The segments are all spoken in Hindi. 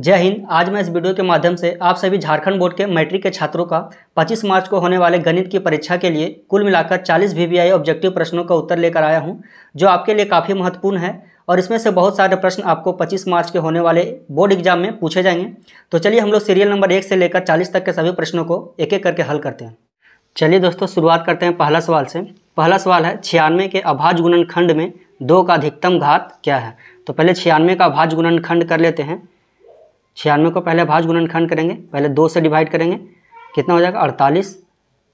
जय हिंद आज मैं इस वीडियो के माध्यम से आप सभी झारखंड बोर्ड के मैट्रिक के छात्रों का 25 मार्च को होने वाले गणित की परीक्षा के लिए कुल मिलाकर 40 वी ऑब्जेक्टिव प्रश्नों का उत्तर लेकर आया हूं जो आपके लिए काफ़ी महत्वपूर्ण है और इसमें से बहुत सारे प्रश्न आपको 25 मार्च के होने वाले बोर्ड एग्जाम में पूछे जाएंगे तो चलिए हम लोग सीरियल नंबर एक से लेकर चालीस तक के सभी प्रश्नों को एक एक करके हल करते हैं चलिए दोस्तों शुरुआत करते हैं पहला सवाल से पहला सवाल है छियानवे के अभाज गुणनखंड में दो का अधिकतम घात क्या है तो पहले छियानवे का अभाज गुणनखंड कर लेते हैं छियानवे को पहले भाज गुणनखंड करेंगे पहले दो से डिवाइड करेंगे कितना हो जाएगा अड़तालीस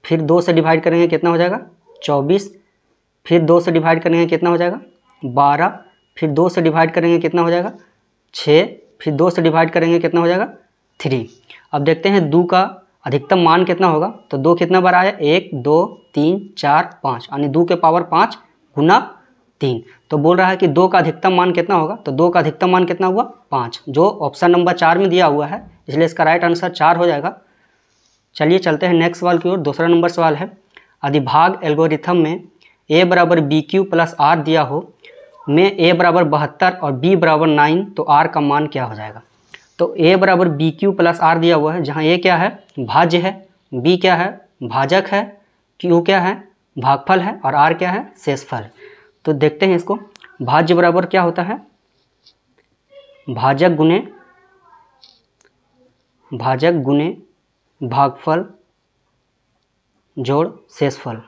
फिर दो से डिवाइड करेंगे कितना हो जाएगा चौबीस फिर दो से डिवाइड करेंगे कितना हो जाएगा बारह फिर दो से डिवाइड करेंगे कितना हो जाएगा छः फिर दो से डिवाइड करेंगे कितना हो जाएगा थ्री अब देखते हैं दो का अधिकतम मान कितना होगा तो दो कितना बार आया एक दो तीन चार पाँच यानी दो के पावर पाँच गुना तीन तो बोल रहा है कि दो का अधिकतम मान कितना होगा तो दो का अधिकतम मान कितना हुआ पाँच जो ऑप्शन नंबर चार में दिया हुआ है इसलिए इसका राइट आंसर चार हो जाएगा चलिए चलते हैं नेक्स्ट सवाल की ओर दूसरा नंबर सवाल है अधिभाग एल्गोरिथम में ए बराबर बी क्यू प्लस आर दिया हो में ए बराबर बहत्तर और बी बराबर नाइन तो आर का मान क्या हो जाएगा तो ए बराबर बी क्यू प्लस आर दिया हुआ है जहाँ ए क्या है भाज्य है बी क्या है भाजक है क्यू क्या है भागफल है और आर क्या है शेषफल है तो देखते हैं इसको भाज्य बराबर क्या होता है भाजक गुने भाजक गुने भागफल जोड़ शेषफल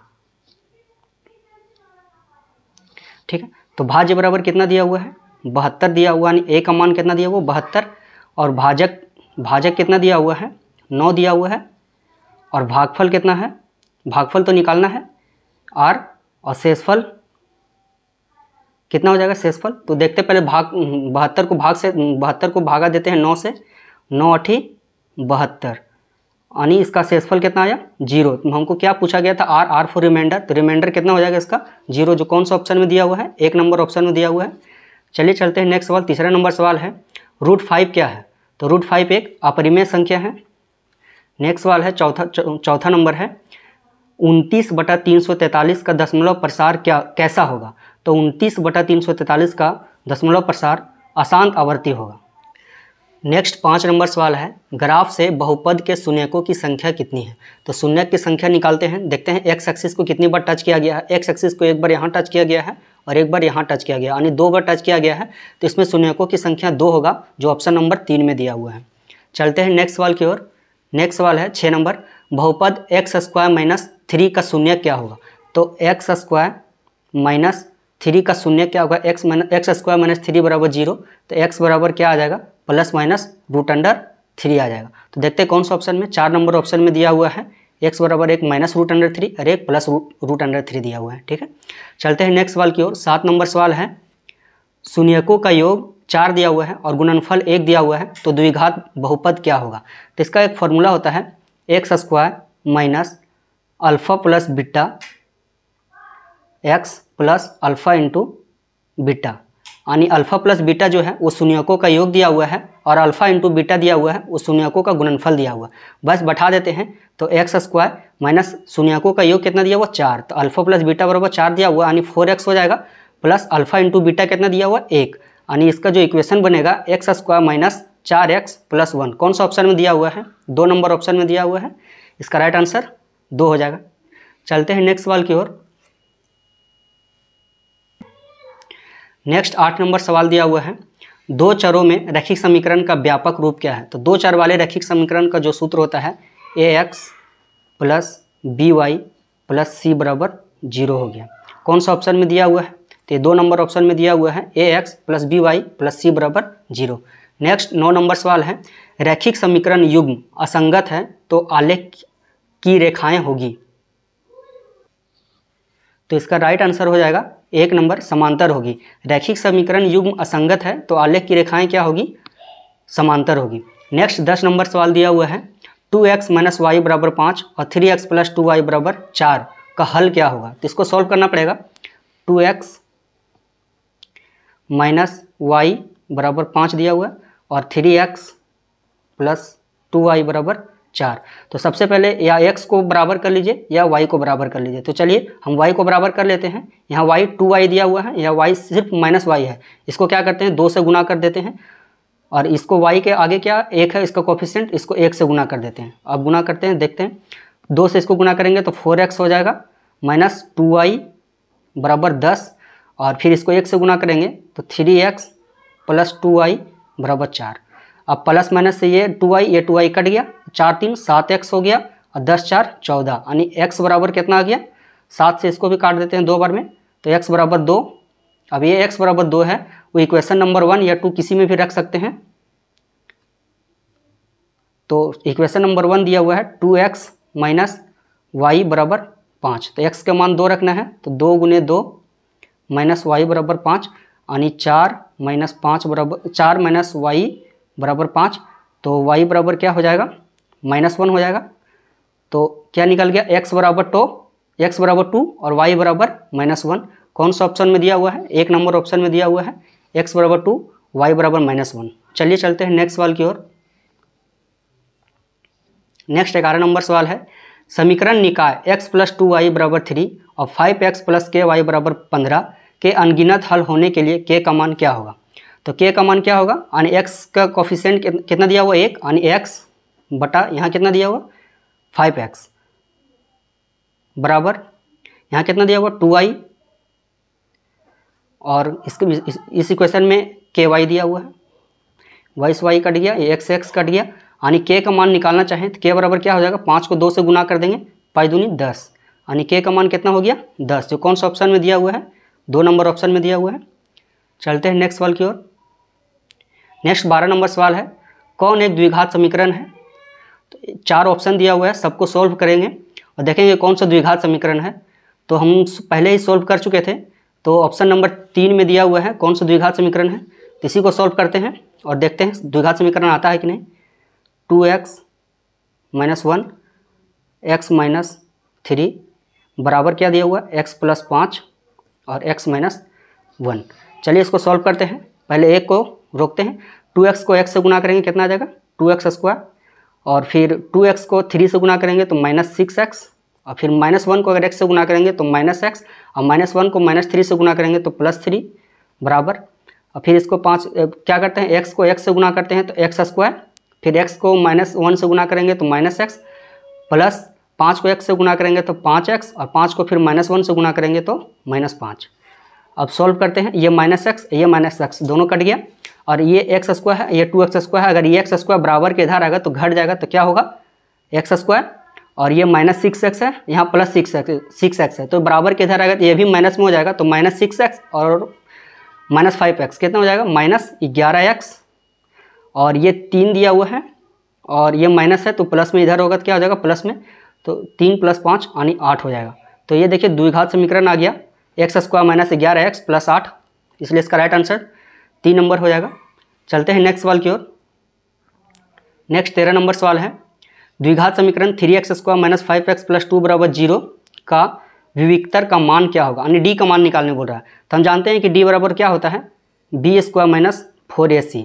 ठीक है तो भाज्य बराबर कितना दिया हुआ है बहत्तर दिया हुआ यानी ए का मान कितना दिया हुआ बहत्तर और भाजक भाजक कितना दिया हुआ है नौ दिया हुआ है और भागफल कितना है भागफल तो निकालना है आर और शेषफल कितना हो जाएगा शेषफल तो देखते पहले भाग बहत्तर को भाग से बहत्तर को भागा देते हैं नौ से नौ अठी बहत्तर यानी इसका शेषफल कितना आया जीरो तो हमको क्या पूछा गया था आर आर फॉर रिमाइंडर तो रिमाइंडर कितना हो जाएगा इसका जीरो जो कौन सा ऑप्शन में दिया हुआ है एक नंबर ऑप्शन में दिया हुआ है चलिए चलते हैं नेक्स्ट सवाल तीसरा नंबर सवाल है रूट फाइव क्या है तो रूट फाइव एक अपरिमेय संख्या है नेक्स्ट सवाल है चौथा चौथा नंबर है उनतीस बटा तीन का दशमलव प्रसार क्या कैसा होगा तो उनतीस बटा तीन सौ तैंतालीस का दशमलव प्रसार अशांत आवर्ती होगा नेक्स्ट पाँच नंबर सवाल है ग्राफ से बहुपद के शून्यकों की संख्या कितनी है तो शून्यक की संख्या निकालते हैं देखते हैं एक्स एक्सिस को कितनी बार टच किया गया है एक्स एक्सिस को एक बार यहाँ टच किया गया है और एक बार यहाँ टच किया गया यानी दो बार टच किया गया है तो इसमें शून्यकों की संख्या दो होगा जो ऑप्शन नंबर तीन में दिया हुआ है चलते हैं नेक्स्ट सवाल की ओर नेक्स्ट सवाल है छः नंबर बहुपद एक्स स्क्वायर माइनस थ्री का शून्य क्या होगा तो एक्स स्क्वायर माइनस थ्री का शून्य क्या होगा x minus x square minus three बराबर जीरो तो एक्स बराबर क्या आ जाएगा plus minus root under three आ जाएगा तो देखते हैं कौन सा ऑप्शन में चार नंबर ऑप्शन में दिया हुआ है एक्स बराबर एक माइनस रूट अंडर थ्री और एक प्लस रूट अंडर थ्री दिया हुआ है ठीक है चलते हैं नेक्स्ट सवाल की ओर सात नंबर सवाल है शून्यकों का योग चार दिया हुआ है और गुणनफल एक दिया हुआ है तो द्विघात बहुपद क्या होगा तो इसका एक फॉर्मूला होता है x square minus alpha plus beta x plus alpha into beta यानी अल्फ़ा प्लस बीटा जो है वो शून्यकों का योग दिया हुआ है और अल्फ़ा इंटू बीटा दिया हुआ है वो शून्यकों का गुणनफल दिया हुआ है बस बैठा देते हैं तो एक्स स्क्वायर माइनस शून्यकों का योग कितना दिया हुआ चार तो अल्फ़ा प्लस बीटा बराबर चार दिया हुआ यानी फोर एक्स हो जाएगा प्लस अल्फ़ा इंटू बीटा कितना दिया हुआ एक यानी इसका जो इक्वेशन बनेगा एक्स स्क्वायर माइनस चार एक्स प्लस वन कौन सा ऑप्शन में दिया हुआ है दो नंबर ऑप्शन में दिया हुआ है इसका राइट आंसर दो हो जाएगा चलते हैं नेक्स्ट सवाल की ओर नेक्स्ट आठ नंबर सवाल दिया हुआ है दो चरों में रैखिक समीकरण का व्यापक रूप क्या है तो दो चर वाले रैखिक समीकरण का जो सूत्र होता है a x plus b y plus c बराबर जीरो हो गया कौन सा ऑप्शन में दिया हुआ है तो ये दो नंबर ऑप्शन में दिया हुआ है a x plus b y plus c बराबर जीरो नेक्स्ट नौ नंबर सवाल है रैखिक समीकरण युग्म असंगत है तो आलेख की रेखाएँ होगी तो इसका राइट आंसर हो जाएगा एक नंबर समांतर होगी रैखिक समीकरण युग्म असंगत है तो आलेख की रेखाएं क्या होगी समांतर होगी नेक्स्ट दस नंबर सवाल दिया हुआ है टू एक्स माइनस वाई बराबर पाँच और three x plus two y बराबर चार का हल क्या होगा तो इसको सॉल्व करना पड़ेगा टू एक्स माइनस वाई बराबर पाँच दिया हुआ है और three x plus two y बराबर चार तो सबसे पहले या एक्स को बराबर कर लीजिए या वाई को बराबर कर लीजिए तो चलिए हम वाई को बराबर कर लेते हैं यहाँ वाई टू वाई दिया हुआ है या वाई सिर्फ माइनस वाई है इसको क्या करते हैं दो से गुना कर देते हैं और इसको वाई के आगे क्या एक है इसका कॉफिशेंट इसको एक से गुना कर देते हैं अब गुना करते हैं देखते हैं दो से इसको गुना करेंगे तो फोर एक्स हो जाएगा माइनस टू वाई बराबर दस और फिर इसको एक से गुना करेंगे तो three x plus two y बराबर चार अब प्लस माइनस से ये टू आई ये टू आई कट गया चार तीन सात एक्स हो गया और दस चार चौदह यानी एक्स बराबर कितना आ गया सात से इसको भी काट देते हैं दो बार में तो एक्स बराबर दो अब ये एक्स बराबर दो है वो इक्वेशन नंबर वन या टू किसी में भी रख सकते हैं तो इक्वेशन नंबर वन दिया हुआ है टू एक्स माइनस वाई बराबर पाँच तो एक्स का मान दो रखना है तो दो गुने दो माइनस वाई बराबर पाँच यानी चार माइनस पाँच बराबर चार माइनस वाई बराबर पाँच तो वाई बराबर क्या हो जाएगा माइनस वन हो जाएगा तो क्या निकल गया एक्स बराबर टो एक्स बराबर टू और वाई बराबर माइनस वन कौन सा ऑप्शन में दिया हुआ है एक नंबर ऑप्शन में दिया हुआ है एक्स बराबर टू वाई बराबर माइनस वन चलिए चलते हैं नेक्स्ट सवाल की ओर नेक्स्ट ग्यारह नंबर सवाल है समीकरण निकाय एक्स प्लस टू वाई बराबर थ्री और five x plus k y बराबर पंद्रह के अनगिनत हल होने के लिए के का मान क्या होगा तो के का मान क्या होगा यानी एक्स का कॉफिशेंट कितना दिया हुआ एक यानी एक्स बटा यहाँ कितना दिया हुआ फाइव एक्स बराबर यहाँ कितना दिया हुआ टू आई और इसके इस इक्वेशन में के वाई दिया हुआ है वाइस वाई कट गया एक्स एक्स कट गया यानी के का मान निकालना चाहें तो के बराबर क्या हो जाएगा पाँच को दो से गुना कर देंगे पाई दूनी दस यानी के का मान कितना हो गया दस जो तो कौन सा ऑप्शन में दिया हुआ है दो नंबर ऑप्शन में दिया हुआ है चलते हैं नेक्स्ट वाल की ओर नेक्स्ट बारह नंबर सवाल है कौन एक द्विघात समीकरण है तो चार ऑप्शन दिया हुआ है सबको सॉल्व करेंगे और देखेंगे कौन सा द्विघात समीकरण है तो हम पहले ही सॉल्व कर चुके थे तो ऑप्शन नंबर तीन में दिया हुआ है कौन सा द्विघात समीकरण है तो इसी को सॉल्व करते हैं और देखते हैं द्विघात समीकरण आता है कि नहीं two x minus one x minus three बराबर क्या दिया हुआ है एक्स प्लस पाँच और एक्स माइनस वन चलिए इसको सॉल्व करते हैं पहले एक को रोकते हैं टू एक्स को एक्स से गुना करेंगे कितना आ जाएगा टू एक्स स्क्वायर और फिर टू एक्स को थ्री से गुना करेंगे तो माइनस सिक्स एक्स और फिर माइनस वन को अगर एक्स से गुना करेंगे तो माइनस एक्स और माइनस वन को माइनस थ्री से गुना करेंगे तो प्लस थ्री बराबर और फिर इसको पाँच क्या करते हैं एक्स को एक्स से गुना करते हैं तो एक्स स्क्वायर फिर एक्स को माइनस वन से गुना करेंगे तो माइनस एक्स प्लस पाँच को एक्स से गुना करेंगे तो पाँच एक्स और पाँच को फिर माइनस वन से गुना करेंगे तो माइनस पाँच अब सॉल्व करते हैं ये माइनस एक्स ये माइनस एक्स दोनों कट गया और ये एक्स स्क्वायर है ये टू एक्स स्क्वायर है अगर ये एक्स स्क्वायर बराबर के इधर आएगा तो घट जाएगा तो क्या होगा एक्स स्क्वायर और ये माइनस सिक्स एक्स है यहाँ plus six x six x है तो बराबर के इधर आएगा तो ये भी माइनस में हो जाएगा तो माइनस सिक्स एक्स और माइनस फाइव एक्स कितना हो जाएगा माइनस ग्यारह एक्स और ये तीन दिया हुआ है और ये माइनस है तो प्लस में इधर होगा तो क्या हो जाएगा प्लस में तो तीन प्लस पाँच यानी आठ हो जाएगा तो ये देखिए द्विघात समीकरण आ गया एक्स स्क्वायर माइनस ग्यारह एक्स प्लस आठ इसलिए इसका राइट आंसर तीन नंबर हो जाएगा चलते हैं नेक्स्ट सवाल की ओर नेक्स्ट तेरह नंबर सवाल है द्विघात समीकरण three x square minus five x plus two बराबर जीरो का विविकतर का मान क्या होगा यानी डी का मान निकालने बोल रहा है तो हम जानते हैं कि डी बराबर क्या होता है b square minus four a c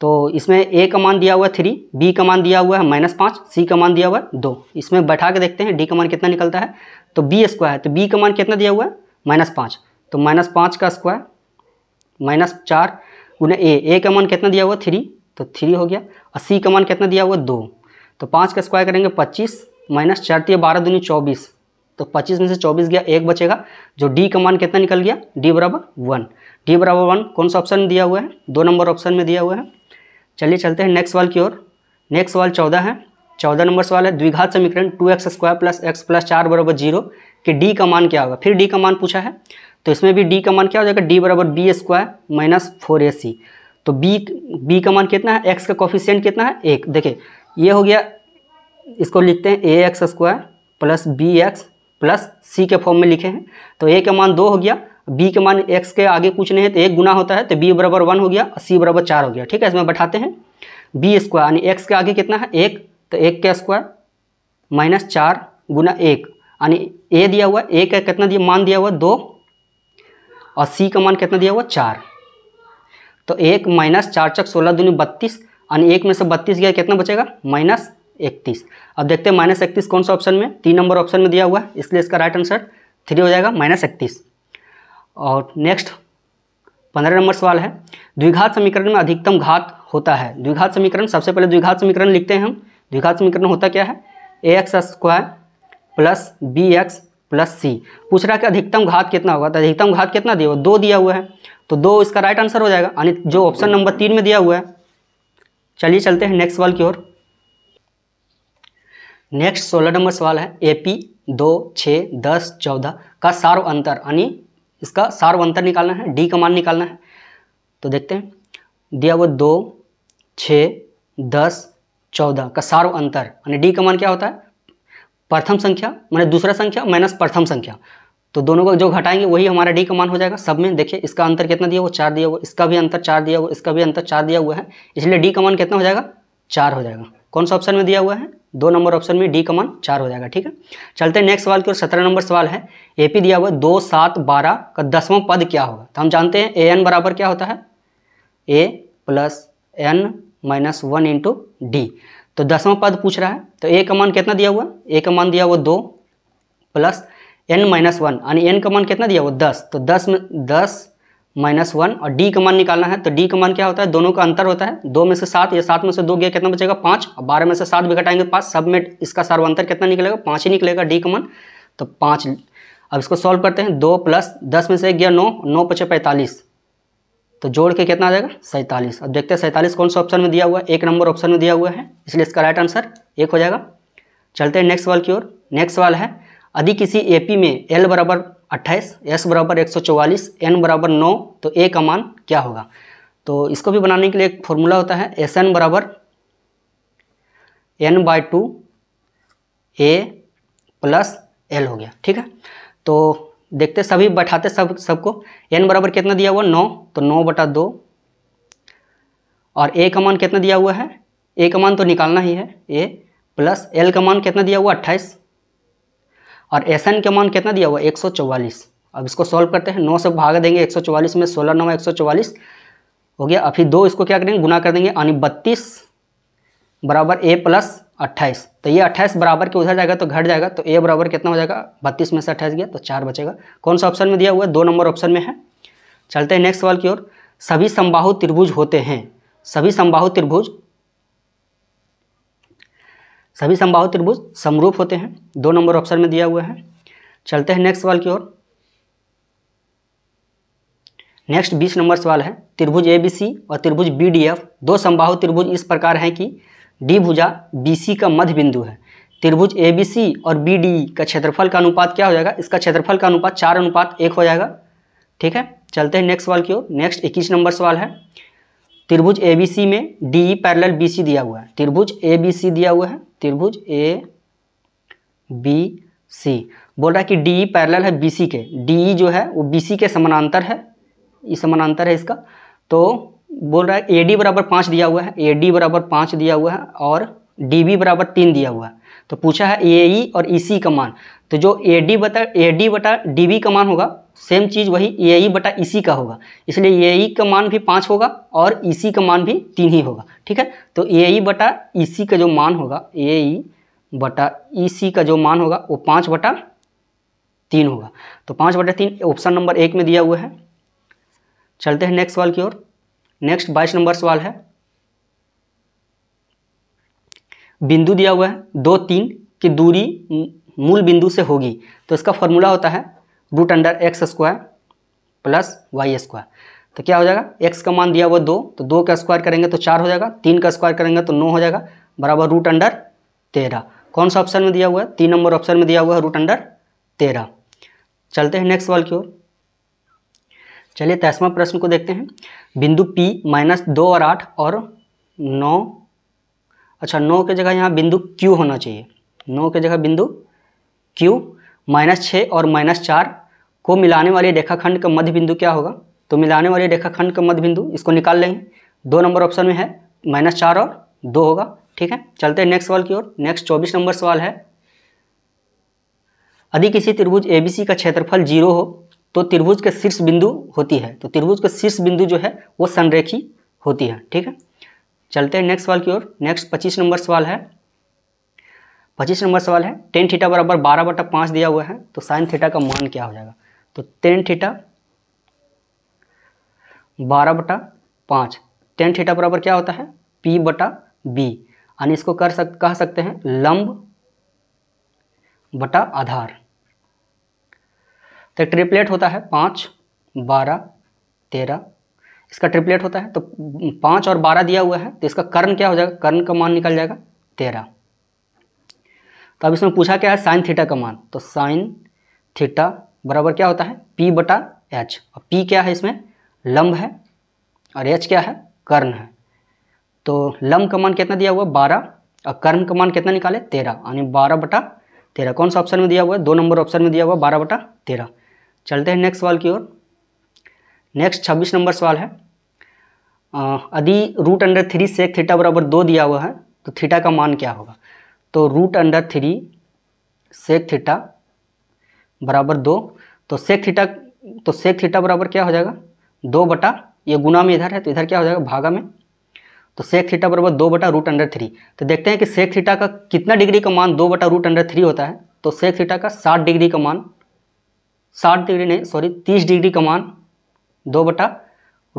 तो इसमें ए का मान दिया हुआ है थ्री बी का मान दिया हुआ है माइनस पाँच सी का मान दिया हुआ है दो इसमें बैठा के देखते हैं डी का मान कितना निकलता है तो बी स्क्वायर है तो बी का मान कितना दिया हुआ है माइनस पाँच तो माइनस पाँच का स्क्वायर माइनस चार गुना ए ए का मान कितना दिया हुआ थ्री तो थ्री हो गया और सी का मान कितना दिया हुआ दो तो पाँच का स्क्वायर करेंगे पच्चीस माइनस चार तीन तो बारह दूनी चौबीस तो पच्चीस में से चौबीस गया एक बचेगा जो डी का मान कितना निकल गया डी बराबर वन डी बराबर वन कौन सा ऑप्शन दिया हुआ है दो नंबर ऑप्शन में दिया हुआ है चलिए चलते हैं नेक्स्ट सवाल की ओर नेक्स्ट सवाल चौदह है चौदह नंबर सवाल है द्विघात समीकरण two x square plus x plus चार बराबर जीरो कि डी का मान क्या होगा फिर डी का मान पूछा है तो इसमें भी डी का मान क्या हो जाएगा डी बराबर b square minus four a c तो बी बी का मान कितना है एक्स का कॉफिशियंट कितना है एक देखिए ये हो गया इसको लिखते हैं a x square plus b x plus c के फॉर्म में लिखे हैं तो ए का मान दो हो गया बी के मान एक्स के आगे कुछ नहीं है तो एक गुना होता है तो बी बराबर वन हो गया और सी बराबर चार हो गया ठीक है इसमें बैठाते हैं बी स्क्वायर यानी एक्स के आगे कितना है एक तो एक का स्क्वायर माइनस चार गुना एक यानी ए दिया हुआ ए का कितना दिया मान दिया हुआ दो और सी का मान कितना दिया हुआ चार तो एक माइनस चार चक सोलह दूनी बत्तीस यानी एक में से बत्तीस गया कितना बचेगा माइनस इकतीस अब देखते हैं माइनस इकतीस कौन सा ऑप्शन में तीन नंबर ऑप्शन में दिया हुआ है इसलिए इसका राइट आंसर थ्री हो जाएगा माइनस इकतीस और नेक्स्ट पंद्रह नंबर सवाल है द्विघात समीकरण में अधिकतम घात होता है द्विघात समीकरण सबसे पहले द्विघात समीकरण लिखते हैं हम द्विघात समीकरण होता क्या है a x square plus b x plus c पूछ रहा है कि अधिकतम घात कितना होगा तो अधिकतम घात कितना दिया हुआ दो दिया हुआ है तो दो इसका राइट आंसर हो जाएगा यानी जो ऑप्शन नंबर तीन में दिया हुआ है चलिए चलते हैं नेक्स्ट सवाल की ओर नेक्स्ट सोलह नंबर सवाल है ए पी दो छः दस चौदह का सार्व अंतर यानी इसका सार्व अंतर निकालना है डी का मान निकालना है तो देखते हैं दिया हुआ दो छः दस चौदह का सार्व अंतर यानी डी का मान क्या होता है प्रथम संख्या मैंने दूसरा संख्या माइनस प्रथम संख्या तो दोनों को जो घटाएंगे वही हमारा डी का मान हो जाएगा सब में देखिए इसका अंतर कितना दिया हुआ चार दिया हुआ इसका भी अंतर चार दिया हुआ इसका भी अंतर चार दिया हुआ है इसलिए डी का मान कितना हो जाएगा चार हो जाएगा कौन सा ऑप्शन में दिया हुआ है दो नंबर ऑप्शन में डी का मान चार हो जाएगा ठीक है चलते हैं नेक्स्ट सवाल की ओर सत्रह नंबर सवाल है ए पी दिया हुआ है दो सात बारह का दसवां पद क्या होगा तो हम जानते हैं ए एन बराबर क्या होता है a plus n minus one into d तो दसवां पद पूछ रहा है तो ए का मान कितना दिया हुआ ए का मान दिया हुआ दो प्लस एन माइनस वन यानी एन का मान कितना दिया हुआ दस तो दस में दस माइनस वन और डी का मान निकालना है तो डी का मान क्या होता है दोनों का अंतर होता है दो में से सात या सात में से दो गया कितना बचेगा पाँच और बारह में से सात भी घटाएंगे पाँच सब में इसका सर्वांतर कितना निकलेगा पाँच ही निकलेगा डी का मान तो पाँच अब इसको सॉल्व करते हैं दो प्लस दस में से एक गया नौ नौ पचे पैंतालीस तो जोड़ के कितना आ जाएगा सैंतालीस अब देखते हैं सैंतालीस कौन सा ऑप्शन में दिया हुआ है एक नंबर ऑप्शन में दिया हुआ है इसलिए इसका राइट आंसर एक हो जाएगा चलते हैं नेक्स्ट वाल की ओर नेक्स्ट सवाल है यदि किसी पी में एल बराबर अट्ठाईस एस बराबर एक सौ चौवालीस एन बराबर नौ तो ए का मान क्या होगा तो इसको भी बनाने के लिए एक फॉर्मूला होता है एस एन बराबर n by two a plus l हो गया ठीक है तो देखते सभी बैठाते सब सबको एन बराबर कितना दिया हुआ नौ तो नौ बटा दो और ए का मान कितना दिया हुआ है ए का मान तो निकालना ही है ए प्लस एल का मान कितना दिया हुआ अट्ठाईस और एस एन का मान कितना दिया हुआ एक सौ चौवालीस अब इसको सॉल्व करते हैं नौ से भाग देंगे एक सौ चौवालीस में सोलह नौ एक सौ चौवालीस हो गया अभी दो इसको क्या करेंगे गुना कर देंगे यानी बत्तीस बराबर ए प्लस अट्ठाईस तो ये अट्ठाईस बराबर के उधर जाएगा तो घट जाएगा तो ए बराबर कितना हो जाएगा बत्तीस में से अट्ठाईस गया तो चार बचेगा कौन सा ऑप्शन में दिया हुआ है दो नंबर ऑप्शन में है चलते हैं नेक्स्ट सवाल की ओर सभी संबाहु त्रिभुज होते हैं सभी संबाहु त्रिभुज सभी संबाहु त्रिभुज समरूप होते हैं दो नंबर ऑप्शन में दिया हुआ है चलते हैं नेक्स्ट सवाल की ओर नेक्स्ट बीस नंबर सवाल है त्रिभुज ए बी सी और त्रिभुज बी डी एफ दो संबाहु त्रिभुज इस प्रकार हैं कि डी भुजा बी का मध्य बिंदु है त्रिभुज ए बी सी और बी डी का क्षेत्रफल का अनुपात क्या हो जाएगा इसका क्षेत्रफल का अनुपात चार अनुपात एक हो जाएगा ठीक है चलते हैं नेक्स्ट सवाल की ओर नेक्स्ट इक्कीस नंबर सवाल है त्रिभुज ए बी सी में डी पैरल बी सी दिया हुआ है त्रिभुज ए बी सी दिया हुआ है त्रिभुज ए बी सी बोल रहा है कि डी ई पैरल है बी सी के डी ई जो है वो बी सी के समानांतर है ये समानांतर है इसका तो बोल रहा है ए डी बराबर पाँच दिया हुआ है ए डी बराबर पाँच दिया हुआ है और डी बी बराबर तीन दिया हुआ है तो पूछा है ए ई e और ई e सी का मान तो जो ए डी बता ए डी बटा डी बी का मान होगा सेम चीज़ वही ए ई e बटा ई सी का होगा इसलिए ए ई का मान भी पाँच होगा और ई सी का मान भी तीन ही होगा ठीक है तो ए ई बटा ई सी का जो मान होगा ए ई बटा ई सी का जो मान होगा वो पाँच बटा तीन होगा तो पाँच बटा तीन ऑप्शन नंबर एक में दिया हुआ है चलते हैं नेक्स्ट सवाल की ओर नेक्स्ट बाईस नंबर सवाल है बिंदु दिया हुआ है दो तीन की दूरी मूल बिंदु से होगी तो इसका फॉर्मूला होता है root under x square plus y square तो क्या हो जाएगा एक्स का मान दिया हुआ दो तो दो का स्क्वायर करेंगे तो चार हो जाएगा तीन का स्क्वायर करेंगे तो नौ हो जाएगा बराबर रूट अंडर तेरह कौन सा ऑप्शन में दिया हुआ है तीन नंबर ऑप्शन में दिया हुआ है रूट अंडर तेरह चलते हैं नेक्स्ट सवाल की ओर चलिए दसवा प्रश्न को देखते हैं बिंदु पी माइनस दो और आठ और नौ अच्छा नौ के जगह यहाँ बिंदु क्यू होना चाहिए नौ के जगह बिंदु क्यू माइनस छः और माइनस चार को मिलाने वाले रेखाखंड का मध्य बिंदु क्या होगा तो मिलाने वाले रेखाखंड का मध्य बिंदु इसको निकाल लेंगे दो नंबर ऑप्शन में है माइनस चार और दो होगा ठीक है चलते हैं नेक्स्ट सवाल की ओर नेक्स्ट चौबीस नंबर सवाल है यदि किसी त्रिभुज सी का क्षेत्रफल जीरो हो तो त्रिभुज के शीर्ष बिंदु होती है तो त्रिभुज के शीर्ष बिंदु जो है वो संरेखी होती है ठीक है चलते हैं नेक्स्ट सवाल की ओर नेक्स्ट पच्चीस नंबर सवाल है पच्चीस नंबर सवाल है टेन थीटा बराबर बारह बटा पाँच दिया हुआ है तो साइन थीटा का मान क्या हो जाएगा तो टेन थीटा बारह बटा पाँच टेन थीटा बराबर क्या होता है पी बटा बी यानी इसको कर सक कह सकते हैं लंब बटा आधार तो ट्रिपलेट होता है पाँच बारह तेरह इसका ट्रिपलेट होता है तो पाँच और बारह दिया हुआ है तो इसका कर्ण क्या हो जाएगा कर्ण का मान निकल जाएगा तेरह तो अब इसमें पूछा क्या है साइन थीटा का मान तो साइन थीटा बराबर क्या होता है पी बटा एच और पी क्या है इसमें लंब है और एच क्या है कर्ण है तो लंब का मान कितना दिया हुआ है बारह और कर्ण का मान कितना निकाले तेरह यानी बारह बटा तेरह कौन सा ऑप्शन में दिया हुआ है दो नंबर ऑप्शन में दिया हुआ है बारह बटा तेरह चलते हैं नेक्स्ट सवाल की ओर नेक्स्ट छब्बीस नंबर सवाल है यदि रूट अंडर थ्री से थीटा बराबर दो दिया हुआ है तो थीटा का मान क्या होगा तो root under three sec theta बराबर दो तो सेक थीटा तो सेक थीटा बराबर क्या हो जाएगा दो बटा ये गुना में इधर है तो इधर क्या हो जाएगा भागा में तो सेक थीटा बराबर दो बटा रूट अंडर थ्री तो देखते हैं कि सेक थीटा का कितना डिग्री का मान दो बटा रूट अंडर थ्री होता है तो सेक थीटा का साठ डिग्री का मान साठ डिग्री नहीं सॉरी तीस डिग्री का मान दो बटा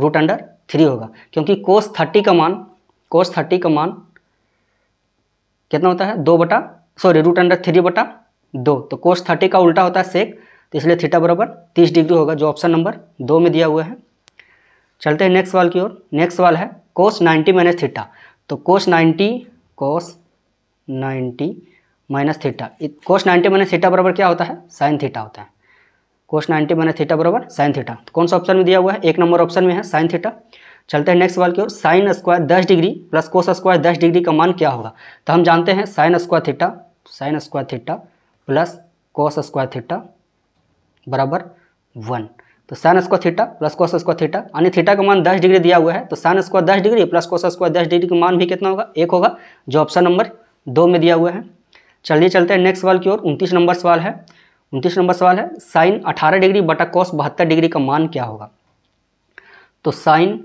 रूट अंडर थ्री होगा क्योंकि कोस थर्टी का मान कोस थर्टी का मान कितना होता है दो बटा सॉरी रूट अंडर थ्री बटा दो तो कोस थर्टी का उल्टा होता है सेक तो इसलिए थीटा बराबर तीस डिग्री होगा जो ऑप्शन नंबर दो में दिया हुआ है चलते हैं नेक्स्ट सवाल की ओर नेक्स्ट सवाल है कोस नाइन्टी माइनस थीटा तो cos ninety cos ninety minus theta cos ninety minus theta बराबर क्या होता है साइन थीटा होता है कोस नाइन्टी माइनस थीटा बराबर साइन थीटा तो कौन सा ऑप्शन में दिया हुआ है एक नंबर ऑप्शन में है साइन थीटा चलते हैं नेक्स्ट सवाल की ओर साइन स्क्वायर दस डिग्री प्लस कोस स्क्वायर दस डिग्री का मान क्या होगा तो हम जानते हैं sine square theta sine square theta plus cos square theta बराबर वन तो sine square theta plus cos square theta यानी थीटा का मान दस डिग्री दिया हुआ है तो साइन स्क्वायर दस डिग्री प्लस कोस स्क्वायर दस डिग्री का मान भी कितना होगा एक होगा जो ऑप्शन नंबर दो में दिया हुआ है चलिए चलते हैं नेक्स्ट सवाल की ओर उनतीस नंबर सवाल है उनतीस नंबर सवाल है साइन 18 डिग्री बटा कॉस बहत्तर डिग्री का मान क्या होगा तो साइन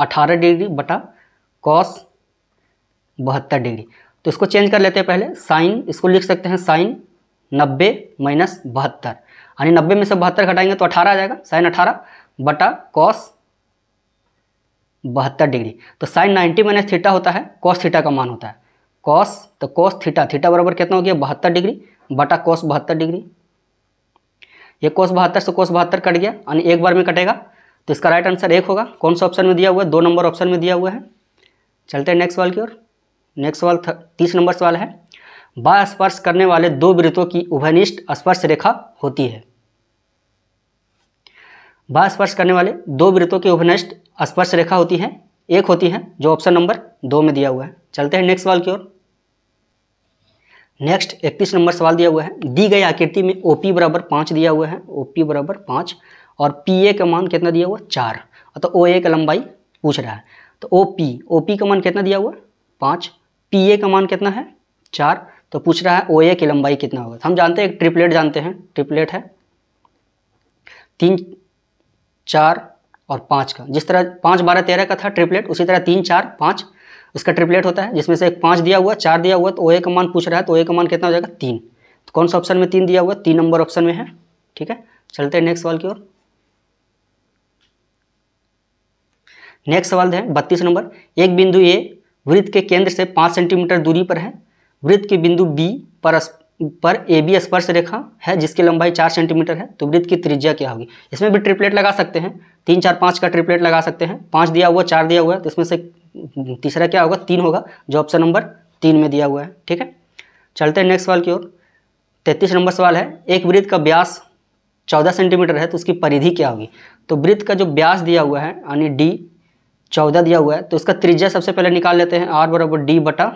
18 डिग्री बटा कॉस बहत्तर डिग्री तो इसको चेंज कर लेते हैं पहले साइन इसको लिख सकते हैं साइन नब्बे माइनस बहत्तर यानी नब्बे में से बहत्तर घटाएंगे तो अठारह आ जाएगा साइन अठारह बटा कॉस बहत्तर डिग्री तो साइन नाइन्टी माइनस थीटा होता है कॉस थीटा का मान होता है कॉस तो कॉस थीटा थीटा बराबर कितना हो गया बहत्तर डिग्री बटा कोस बहत्तर डिग्री ये कोस बहत्तर से कोस बहत्तर कट गया यानी एक बार में कटेगा तो इसका राइट आंसर एक होगा कौन सा ऑप्शन में दिया हुआ है दो नंबर ऑप्शन में दिया हुआ है चलते हैं नेक्स्ट सवाल की ओर नेक्स्ट सवाल तीस नंबर सवाल है बा स्पर्श करने वाले दो वृत्तों की उभयनिष्ठ स्पर्श रेखा होती है बाह स्पर्श करने वाले दो वृत्तों की उभयनिष्ठ स्पर्श रेखा होती है एक होती है जो ऑप्शन नंबर दो में दिया हुआ है चलते हैं नेक्स्ट सवाल की ओर नेक्स्ट इकतीस नंबर सवाल दिया हुआ है दी गई आकृति में ओ पी बराबर पाँच दिया हुआ है ओ पी बराबर पाँच और पी ए का मान कितना दिया हुआ चार अतः ओ ए का लंबाई पूछ रहा है तो ओ पी ओ पी का मान कितना दिया हुआ पाँच पी ए का मान कितना है चार तो पूछ रहा है ओ ए की लंबाई कितना होगा तो हम जानते हैं एक ट्रिपलेट जानते हैं ट्रिपलेट है तीन चार और पाँच का जिस तरह पाँच बारह तेरह का था ट्रिपलेट उसी तरह तीन चार पाँच उसका ट्रिपलेट होता है जिसमें से एक पाँच दिया हुआ चार दिया हुआ तो ओ ए का मान पूछ रहा है तो ओ ए का मान कितना हो जाएगा तीन तो कौन सा ऑप्शन में तीन दिया हुआ तीन नंबर ऑप्शन में है ठीक है चलते हैं नेक्स्ट सवाल की ओर नेक्स्ट सवाल है बत्तीस नंबर एक बिंदु ए वृत्त के केंद्र से पाँच सेंटीमीटर दूरी पर है वृत्त के बिंदु बी पर पर ए बी स्पर्श रेखा है जिसकी लंबाई चार सेंटीमीटर है तो वृत्त की त्रिज्या क्या होगी इसमें भी ट्रिपलेट लगा सकते हैं तीन चार पाँच का ट्रिपलेट लगा सकते हैं पाँच दिया हुआ चार दिया हुआ है तो इसमें से तीसरा क्या होगा तीन होगा जो ऑप्शन नंबर तीन में दिया हुआ है ठीक है चलते हैं नेक्स्ट सवाल की ओर तैतीस नंबर सवाल है एक वृत्त का व्यास चौदह सेंटीमीटर है तो उसकी परिधि क्या होगी तो वृत्त का जो व्यास दिया हुआ है यानी डी चौदह दिया हुआ है तो इसका त्रिज्या सबसे पहले निकाल लेते हैं आर बराबर डी बटा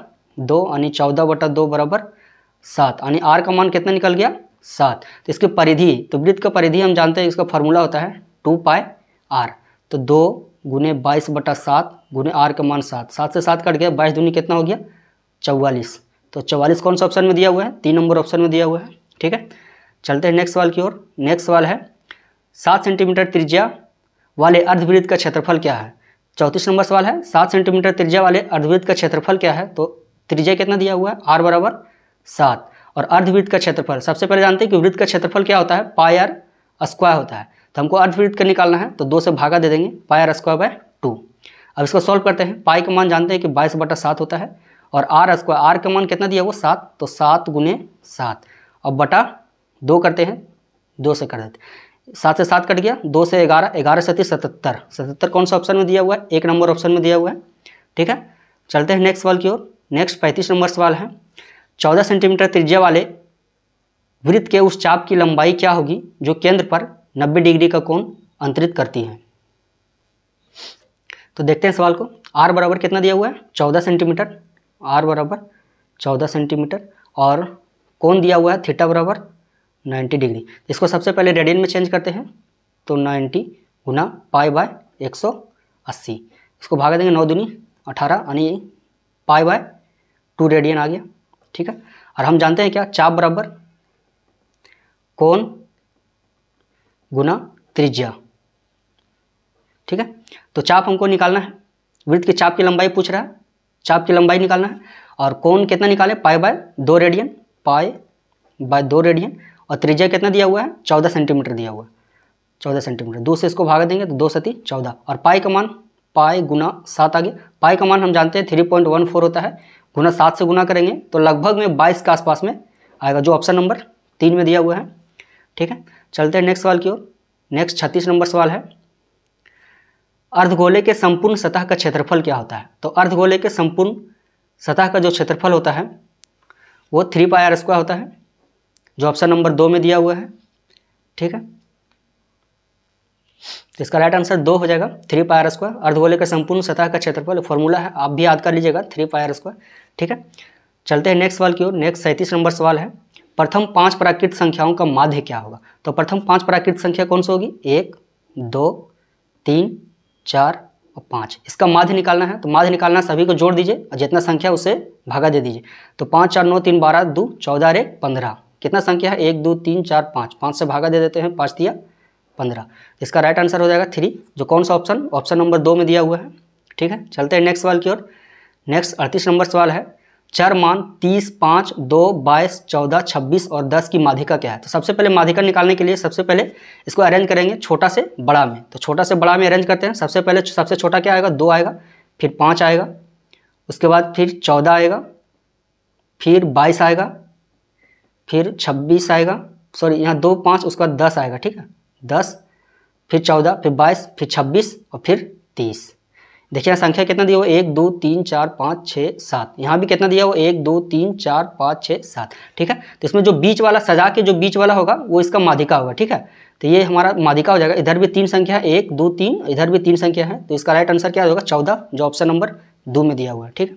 दो यानी चौदह बटा दो बराबर सात यानी आर का मान कितना निकल गया सात तो इसकी परिधि तो वृत्त का परिधि हम जानते हैं इसका फॉर्मूला होता है टू पाए आर तो दो गुने बाईस बटा सात गुने आर का मान सात सात से सात कट गया बाईस दूनी कितना हो गया चौवालीस तो चौवालीस कौन सा ऑप्शन में दिया हुआ है तीन नंबर ऑप्शन में दिया हुआ है ठीक है चलते हैं नेक्स्ट सवाल की ओर नेक्स्ट सवाल है सात सेंटीमीटर त्रिज्या वाले अर्धवृत्त का क्षेत्रफल क्या है चौंतीस नंबर सवाल है सात सेंटीमीटर त्रिज्या वाले अर्धवृत्त का क्षेत्रफल क्या है तो त्रिज्या कितना दिया हुआ है आर बराबर सात और अर्धवृत्त का क्षेत्रफल सबसे पहले जानते हैं कि वृत्त का क्षेत्रफल क्या होता है पाई आर स्क्वायर होता है तो हमको अर्धवृत्त का निकालना है तो दो से भागा दे देंगे pi r square by two अब इसको सॉल्व करते हैं पाई का मान जानते हैं कि बाईस बटा सात होता है और आर स्क्वायर आर का मान कितना दिया वो सात तो सात गुने सात अब बटा दो करते हैं दो से कर देते सात से सात कट गया दो से ग्यारह ग्यारह से तीस सतहत्तर सतहत्तर कौन सा ऑप्शन में दिया हुआ है एक नंबर ऑप्शन में दिया हुआ है ठीक है चलते हैं नेक्स्ट सवाल की ओर नेक्स्ट पैंतीस नंबर सवाल है चौदह सेंटीमीटर त्रिज्या वाले वृत्त के उस चाप की लंबाई क्या होगी जो केंद्र पर 90 डिग्री का कोण अंतरित करती हैं तो देखते हैं सवाल को आर बराबर कितना दिया हुआ है चौदह सेंटीमीटर आर बराबर चौदह सेंटीमीटर और कोण दिया हुआ है थीटा बराबर नाइन्टी डिग्री इसको सबसे पहले रेडियन में चेंज करते हैं तो नाइन्टी गुना पाई बाय एक सौ अस्सी इसको भागा देंगे नौ दूनी अठारह यानी पाई बाय टू रेडियन आ गया ठीक है और हम जानते हैं क्या चाप बराबर कौन गुना त्रिज्या ठीक है तो चाप हमको निकालना है वृत्त की चाप की लंबाई पूछ रहा है चाप की लंबाई निकालना है और कौन कितना निकाले पाए बाय दो रेडियन पाए बाय दो रेडियन और त्रिज्या कितना दिया हुआ है चौदह सेंटीमीटर दिया हुआ है चौदह सेंटीमीटर दो से इसको भाग देंगे तो दो सती चौदह और पाए का मान पाए गुना सात आगे पाए का मान हम जानते हैं थ्री पॉइंट वन फोर होता है गुना सात से गुना करेंगे तो लगभग में बाईस के आसपास में आएगा जो ऑप्शन नंबर तीन में दिया हुआ है ठीक है चलते हैं नेक्स्ट सवाल की ओर नेक्स्ट छत्तीस नंबर सवाल है अर्धगोले के संपूर्ण सतह का क्षेत्रफल क्या होता है तो अर्धगोले के संपूर्ण सतह का जो क्षेत्रफल होता है वो थ्री पाई आर स्क्वायर होता है जो ऑप्शन नंबर दो में दिया हुआ है ठीक है तो इसका राइट आंसर दो हो जाएगा थ्री पाई आर स्क्वायर अर्धगोले का संपूर्ण सतह का क्षेत्रफल फॉर्मूला है आप भी याद कर लीजिएगा थ्री पाई आर स्क्वायर ठीक है चलते हैं नेक्स्ट सवाल की ओर नेक्स्ट सैंतीस नंबर सवाल है प्रथम पांच प्राकृत संख्याओं का माध्य क्या होगा तो प्रथम पांच प्राकृत संख्या कौन सी होगी एक दो तीन चार और पाँच इसका माध्य निकालना है तो माध्य निकालना सभी को जोड़ दीजिए और जितना संख्या उसे भागा दे दीजिए तो पाँच चार नौ तीन बारह दो चौदह एक पंद्रह कितना संख्या है एक दो तीन चार पाँच पाँच से भागा दे देते हैं पाँच दिया पंद्रह इसका राइट आंसर हो जाएगा थ्री जो कौन सा ऑप्शन ऑप्शन नंबर दो में दिया हुआ है ठीक है चलते हैं नेक्स्ट सवाल की ओर नेक्स्ट अड़तीस नंबर सवाल है चार मान तीस पाँच दो बाईस चौदह छब्बीस और दस की माधिका क्या है तो सबसे पहले माधिका निकालने के लिए सबसे पहले इसको अरेंज करेंगे छोटा से बड़ा में तो छोटा से बड़ा में अरेंज करते हैं सबसे पहले सबसे छोटा क्या आएगा दो आएगा फिर पाँच आएगा उसके बाद फिर चौदह आएगा फिर बाईस आएगा फिर छब्बीस आएगा सॉरी यहाँ दो पाँच उसके बाद दस आएगा ठीक है दस फिर चौदह फिर बाईस फिर छब्बीस और फिर तीस देखिए यहाँ संख्या कितना दिया हुआ एक दो तीन चार पाँच छः सात यहाँ भी कितना दिया हुआ एक दो तीन चार पाँच छः सात ठीक है तो इसमें जो बीच वाला सजा के जो बीच वाला होगा वो इसका माधिका होगा ठीक है तो ये हमारा माधिका हो जाएगा इधर भी तीन संख्या है एक दो तीन इधर भी तीन संख्या है तो इसका राइट आंसर क्या होगा चौदह जो ऑप्शन नंबर दो में दिया हुआ है ठीक है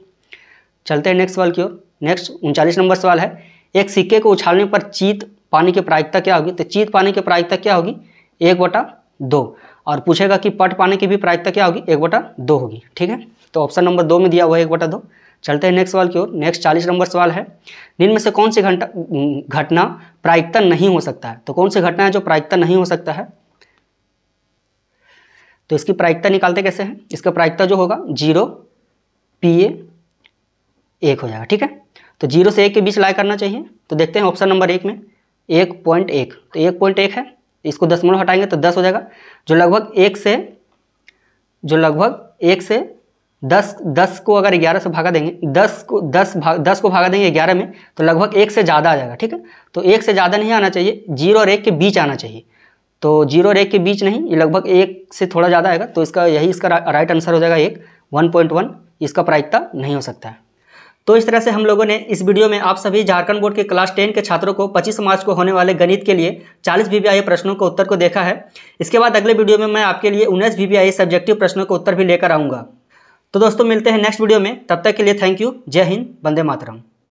चलते हैं नेक्स्ट सवाल की ओर नेक्स्ट उनचालीस नंबर सवाल है एक सिक्के को उछालने पर चीत पानी की प्रायिकता क्या होगी तो चीत पानी की प्रायिकता क्या होगी एक बटा दो और पूछेगा कि पट पाने की भी प्रायिकता क्या होगी एक बटा दो होगी ठीक है तो ऑप्शन नंबर दो में दिया हुआ है एक बटा दो चलते हैं नेक्स्ट सवाल की ओर नेक्स्ट चालीस नंबर सवाल है निम्न में से कौन सी घंटा घटना प्रायिकता नहीं हो सकता है तो कौन सी घटना है जो प्रायिकता नहीं हो सकता है तो इसकी प्रायिकता निकालते कैसे हैं इसका प्रायिकता जो होगा जीरो पी ए एक हो जाएगा ठीक है तो जीरो से एक के बीच लाया करना चाहिए तो देखते हैं ऑप्शन नंबर एक में एक पॉइंट एक तो एक पॉइंट एक है इसको दस दसमलव हटाएंगे तो दस हो जाएगा जो लगभग एक से जो लगभग एक से दस दस को अगर ग्यारह से भागा देंगे दस को दस भाग दस को भागा देंगे ग्यारह में तो लगभग एक से ज़्यादा आ जाएगा ठीक है तो एक से ज़्यादा नहीं आना चाहिए जीरो और एक के बीच आना चाहिए तो जीरो और एक के बीच नहीं ये लगभग एक से थोड़ा ज़्यादा आएगा तो इसका यही इसका राइट आंसर हो जाएगा एक वन पॉइंट वन इसका प्रायिकता नहीं हो सकता है तो इस तरह से हम लोगों ने इस वीडियो में आप सभी झारखंड बोर्ड के क्लास टेन के छात्रों को पच्चीस मार्च को होने वाले गणित के लिए चालीस वी प्रश्नों को उत्तर को देखा है इसके बाद अगले वीडियो में मैं आपके लिए उन्नीस वी सब्जेक्टिव प्रश्नों को उत्तर भी लेकर आऊँगा तो दोस्तों मिलते हैं नेक्स्ट वीडियो में तब तक के लिए थैंक यू जय हिंद वंदे मातरम